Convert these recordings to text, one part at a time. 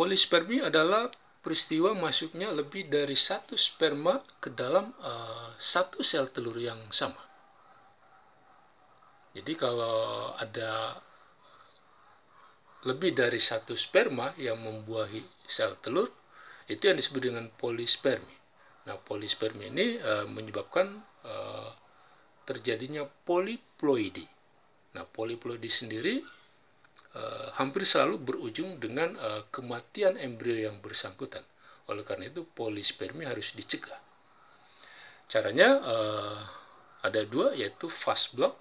Polispermi adalah peristiwa masuknya lebih dari satu sperma ke dalam uh, satu sel telur yang sama. Jadi kalau ada lebih dari satu sperma yang membuahi sel telur, itu yang disebut dengan polispermi. Nah, polispermi ini uh, menyebabkan uh, terjadinya poliploidi. Nah, poliploidi sendiri eh, hampir selalu berujung dengan eh, kematian embrio yang bersangkutan. Oleh karena itu polispermi harus dicegah. Caranya eh, ada dua yaitu fast block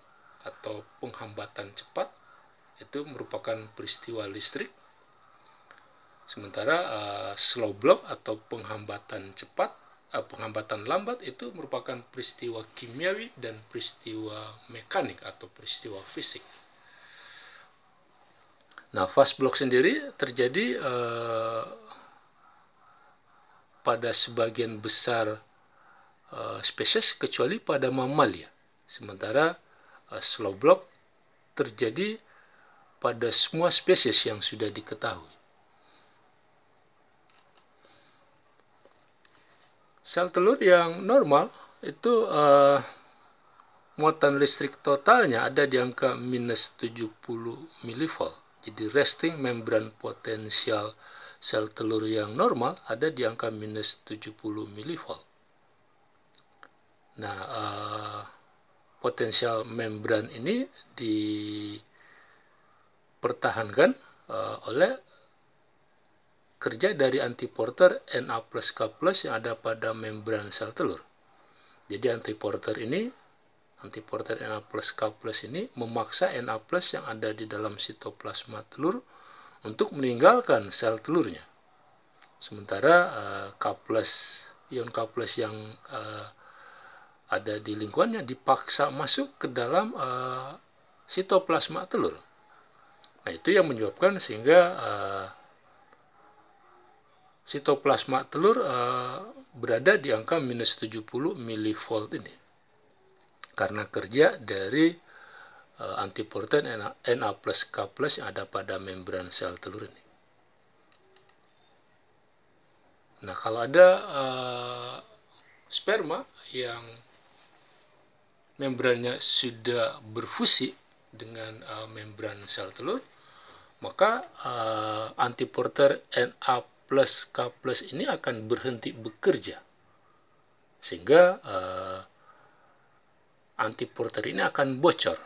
atau penghambatan cepat itu merupakan peristiwa listrik. Sementara eh, slow block atau penghambatan cepat eh, penghambatan lambat itu merupakan peristiwa kimiawi dan peristiwa mekanik atau peristiwa fisik. Nah, fast block sendiri terjadi eh, pada sebagian besar eh, spesies kecuali pada mamalia. Ya. Sementara eh, slow block terjadi pada semua spesies yang sudah diketahui. Sel telur yang normal itu uh, muatan listrik totalnya ada di angka minus 70 milivolt jadi resting membran potensial sel telur yang normal ada di angka minus 70 milivolt. Nah, uh, potensial membran ini dipertahankan uh, oleh kerja dari antiporter Na plus K plus yang ada pada membran sel telur. Jadi antiporter ini antiporter Na plus K plus ini memaksa Na plus yang ada di dalam sitoplasma telur untuk meninggalkan sel telurnya. Sementara uh, K plus, ion K plus yang eh, ada di lingkungannya dipaksa masuk ke dalam eh, sitoplasma telur. Nah, itu yang menyebabkan sehingga sitoplasma telur berada di angka minus 70 milivolt ini karena kerja dari uh, eh, antiprotein NA, plus K plus yang ada pada membran sel telur ini. Nah, kalau ada uh, sperma yang membrannya sudah berfusi dengan uh, membran sel telur, maka uh, antiporter Na plus K plus ini akan berhenti bekerja. Sehingga uh, antiporter ini akan bocor.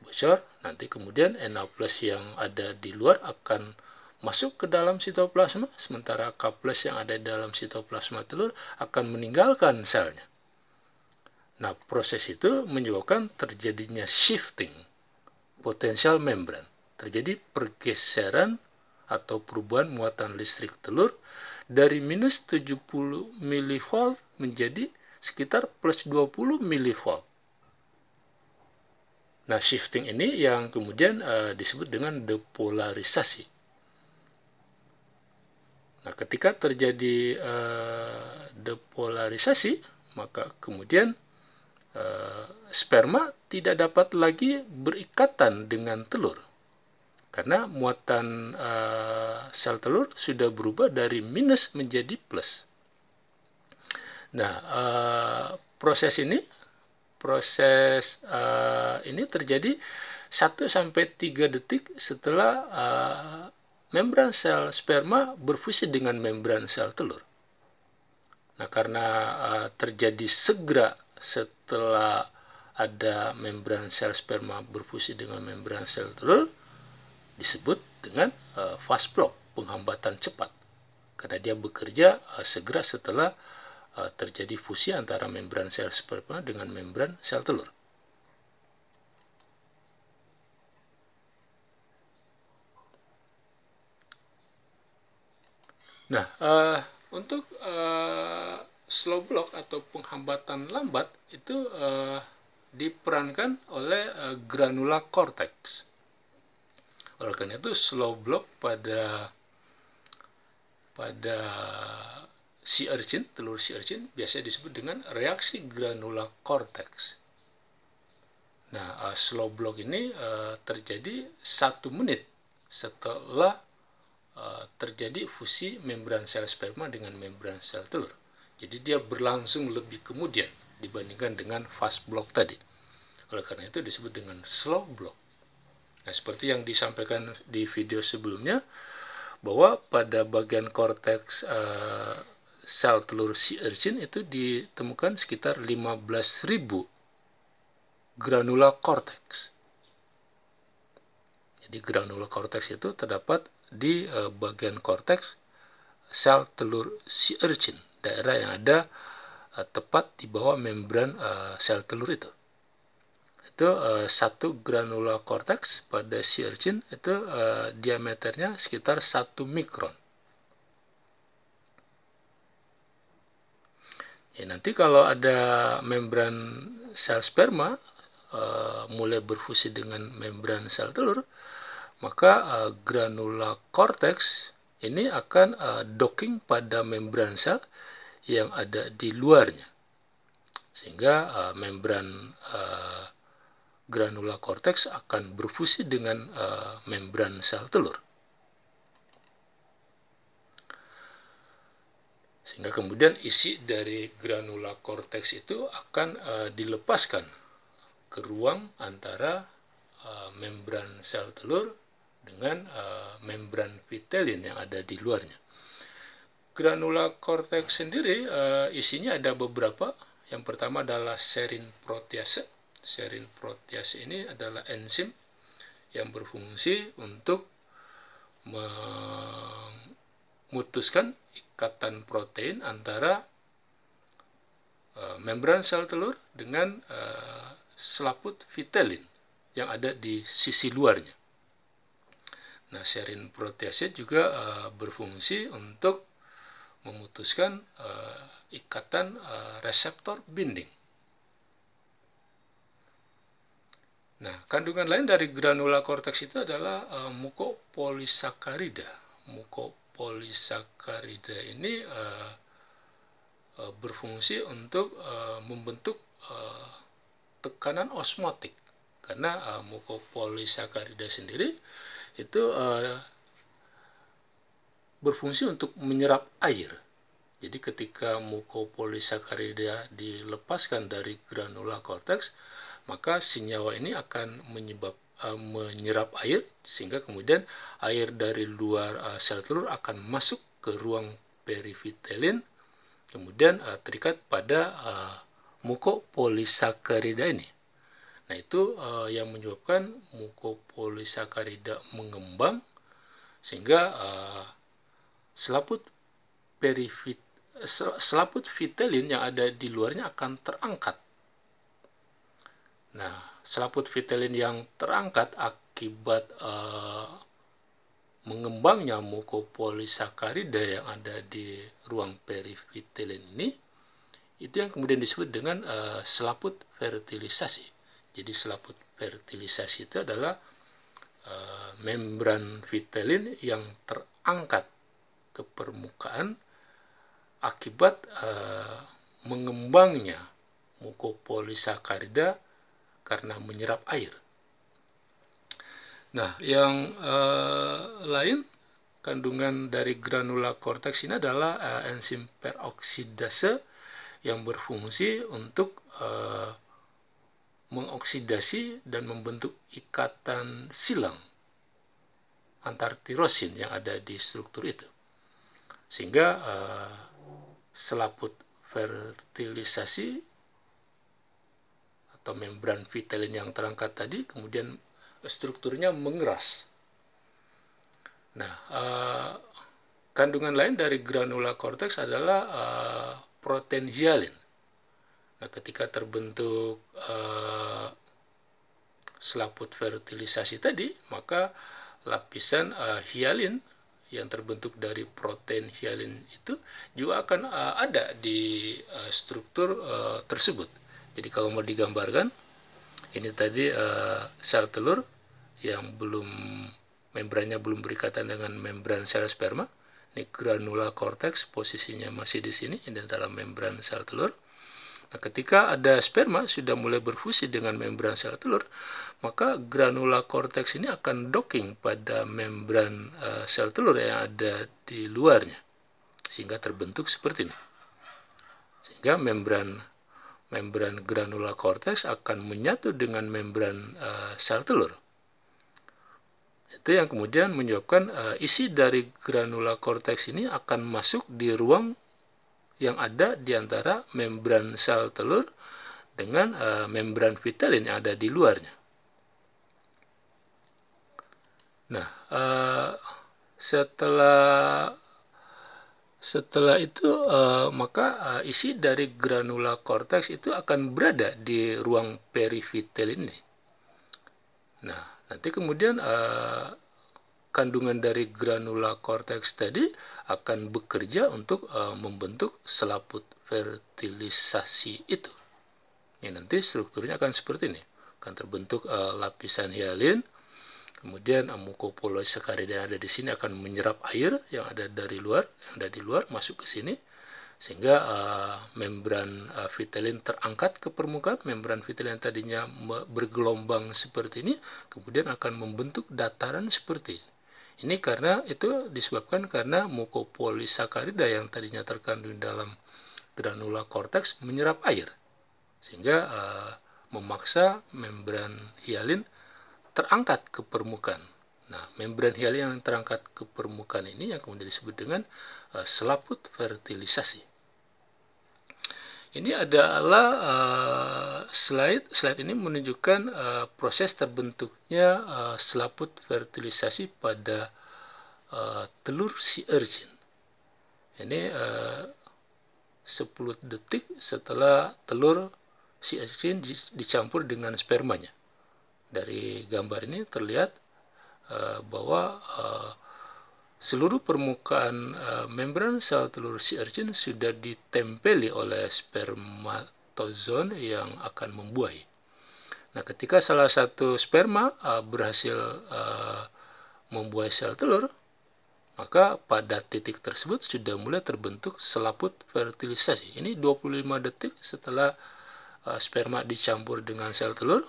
Bocor, nanti kemudian Na+ yang ada di luar akan masuk ke dalam sitoplasma, sementara K+ plus yang ada di dalam sitoplasma telur akan meninggalkan selnya. Nah, proses itu menyebabkan terjadinya shifting potensial membran. Terjadi pergeseran atau perubahan muatan listrik telur dari minus 70 mV menjadi sekitar plus 20 mV. Nah, shifting ini yang kemudian uh, disebut dengan depolarisasi. Nah, ketika terjadi uh, depolarisasi, maka kemudian uh, sperma tidak dapat lagi berikatan dengan telur. Karena muatan uh, sel telur sudah berubah dari minus menjadi plus. Nah, uh, proses ini proses uh, ini terjadi 1 sampai 3 detik setelah uh, membran sel sperma berfusi dengan membran sel telur. Nah, karena uh, terjadi segera setelah ada membran sel sperma berfusi dengan membran sel telur disebut dengan uh, fast block, penghambatan cepat. Karena dia bekerja uh, segera setelah Eh, terjadi fusi antara membran sel sperma dengan membran sel telur. Nah, uh, untuk uh, slow block atau penghambatan lambat itu uh, diperankan oleh uh, granula cortex. Oleh karena itu slow block pada pada si urchin, telur si urchin, biasanya disebut dengan reaksi granula cortex. Nah, uh, slow block ini uh, terjadi satu menit setelah uh, terjadi fusi membran sel sperma dengan membran sel telur. Jadi dia berlangsung lebih kemudian dibandingkan dengan fast block tadi. Oleh karena itu disebut dengan slow block. Nah, seperti yang disampaikan di video sebelumnya, bahwa pada bagian korteks uh, sel telur si urchin itu ditemukan sekitar 15.000 granula cortex. Jadi granula cortex itu terdapat di eh, bagian korteks sel telur si urchin, daerah yang ada eh, tepat di bawah membran eh, sel telur itu. Itu satu granula cortex pada si urchin itu diameternya sekitar 1 mikron Ya, nanti kalau ada membran sel sperma uh, mulai berfusi dengan membran sel telur, maka uh, granula korteks ini akan uh, docking pada membran sel yang ada di luarnya. Sehingga uh, membran uh, granula korteks akan berfusi dengan uh, membran sel telur. sehingga kemudian isi dari granula korteks itu akan uh, dilepaskan ke ruang antara uh, membran sel telur dengan uh, membran vitelin yang ada di luarnya. Granula korteks sendiri uh, isinya ada beberapa. Yang pertama adalah serin protease. Serin protease ini adalah enzim yang berfungsi untuk memutuskan ikatan protein antara eh, membran sel telur dengan eh, selaput vitelin yang ada di sisi luarnya. Nah, serin protease juga eh, berfungsi untuk memutuskan ikatan uh, reseptor binding. Nah, kandungan lain dari granula korteks itu adalah uh, mukopolisakarida. Mukopolisakarida polisakarida ini uh, uh, berfungsi untuk uh, membentuk uh, tekanan osmotik karena uh, mukopolisakarida sendiri itu uh, berfungsi untuk menyerap air. Jadi ketika mukopolisakarida dilepaskan dari granula korteks, maka senyawa ini akan menyebabkan Eh, menyerap air sehingga kemudian air dari luar uh, sel telur akan masuk ke ruang perivitelin kemudian uh, terikat pada uh, mukopolisakarida ini. Nah, itu uh, yang menyebabkan mukopolisakarida mengembang sehingga uh, selaput perivit selaput vitelin yang ada di luarnya akan terangkat. Nah, selaput vitelin yang terangkat akibat uh, mengembangnya mukopolisakarida yang ada di ruang perivitelin ini itu yang kemudian disebut dengan uh, selaput fertilisasi. Jadi selaput fertilisasi itu adalah uh, membran vitelin yang terangkat ke permukaan akibat uh, mengembangnya mukopolisakarida karena menyerap air. Nah, yang uh, lain kandungan dari granula korteks ini adalah uh, enzim peroksidase yang berfungsi untuk uh, mengoksidasi dan membentuk ikatan silang antar tirosin yang ada di struktur itu. Sehingga uh, selaput fertilisasi atau membran vitelin yang terangkat tadi kemudian strukturnya mengeras. Nah, uh, kandungan lain dari granula korteks adalah uh, eh, protein hyalin. Nah, ketika terbentuk uh, selaput fertilisasi tadi, maka lapisan uh, hialin yang terbentuk dari protein hyalin itu juga akan uh, ada di uh, struktur uh, tersebut. Jadi kalau mau digambarkan, ini tadi uh, sel telur yang belum membrannya belum berikatan dengan membran sel sperma. Ini granula cortex posisinya masih di sini ini dalam membran sel telur. Nah, ketika ada sperma sudah mulai berfusi dengan membran sel telur, maka granula korteks ini akan docking pada membran uh, sel telur yang ada di luarnya, sehingga terbentuk seperti ini. Sehingga membran membran granula korteks akan menyatu dengan membran uh, sel telur. Itu yang kemudian menyebabkan uh, isi dari granula korteks ini akan masuk di ruang yang ada di antara membran sel telur dengan uh, membran vitelin yang ada di luarnya. Nah, uh, setelah setelah itu uh, maka uh, isi dari granula korteks itu akan berada di ruang perivitel ini. Nah, nanti kemudian uh, kandungan dari granula korteks tadi akan bekerja untuk uh, membentuk selaput fertilisasi itu. Ini nanti strukturnya akan seperti ini. Akan terbentuk uh, lapisan hialin Kemudian mukopolisakarida yang ada di sini akan menyerap air yang ada dari luar, yang ada di luar masuk ke sini sehingga uh, membran uh, vitelin terangkat ke permukaan. Membran vitelin yang tadinya bergelombang seperti ini kemudian akan membentuk dataran seperti ini. Ini karena itu disebabkan karena mukopolisakarida yang tadinya terkandung dalam granula korteks menyerap air sehingga uh, memaksa membran hialin terangkat ke permukaan. Nah, membran hial yang terangkat ke permukaan ini yang kemudian disebut dengan uh, selaput fertilisasi. Ini adalah uh, slide. Slide ini menunjukkan uh, proses terbentuknya uh, selaput fertilisasi pada uh, telur si urchin. Ini uh, 10 detik setelah telur si urchin dicampur dengan spermanya dari gambar ini terlihat uh, bahwa uh, seluruh permukaan uh, membran sel telur si urchin sudah ditempeli oleh spermatozon yang akan membuahi. Nah, ketika salah satu sperma uh, berhasil uh, membuai sel telur, maka pada titik tersebut sudah mulai terbentuk selaput fertilisasi. Ini 25 detik setelah sperma dicampur dengan sel telur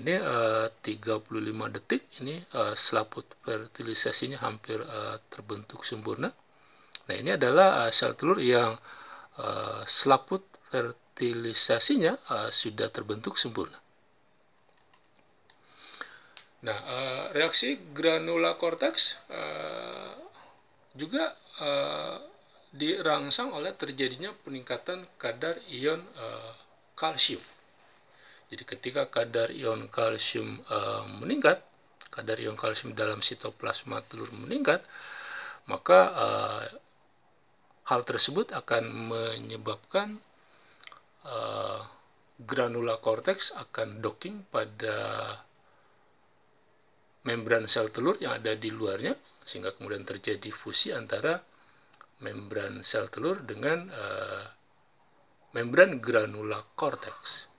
ini eh, uh, 35 detik ini uh, selaput fertilisasinya hampir uh, terbentuk sempurna nah ini adalah uh, sel telur yang uh, selaput fertilisasinya uh, sudah terbentuk sempurna nah uh, reaksi granula korteks uh, juga uh, dirangsang oleh terjadinya peningkatan kadar ion uh, kalsium jadi ketika kadar ion kalsium uh, meningkat, kadar ion kalsium dalam sitoplasma telur meningkat, maka uh, hal tersebut akan menyebabkan uh, granula korteks akan docking pada membran sel telur yang ada di luarnya sehingga kemudian terjadi fusi antara membran sel telur dengan uh, membran granula korteks.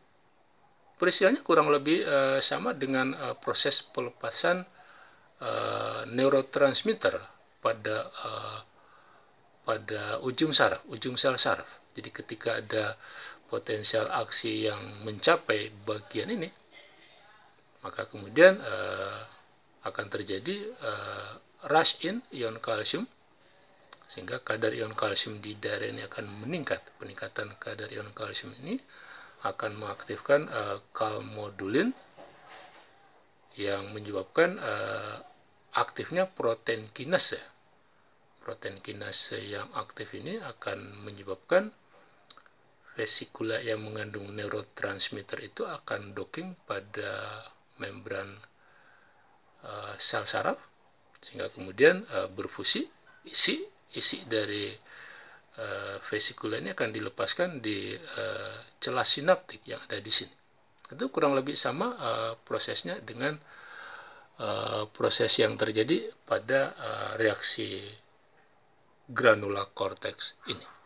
Peristiwanya kurang lebih uh, sama dengan uh, proses pelepasan uh, neurotransmitter pada uh, pada ujung saraf, ujung sel saraf. Jadi ketika ada potensial aksi yang mencapai bagian ini, maka kemudian uh, akan terjadi uh, rush in ion kalsium sehingga kadar ion kalsium di daerah ini akan meningkat. Peningkatan kadar ion kalsium ini akan mengaktifkan uh, kalmodulin yang menyebabkan uh, aktifnya protein kinase. Protein kinase yang aktif ini akan menyebabkan vesikula yang mengandung neurotransmitter itu akan docking pada membran uh, sel saraf sehingga kemudian uh, berfusi isi isi dari uh, eh, vesikula ini akan dilepaskan di uh, celah sinaptik yang ada di sini. Itu kurang lebih sama uh, prosesnya dengan uh, proses yang terjadi pada uh, reaksi granula korteks ini.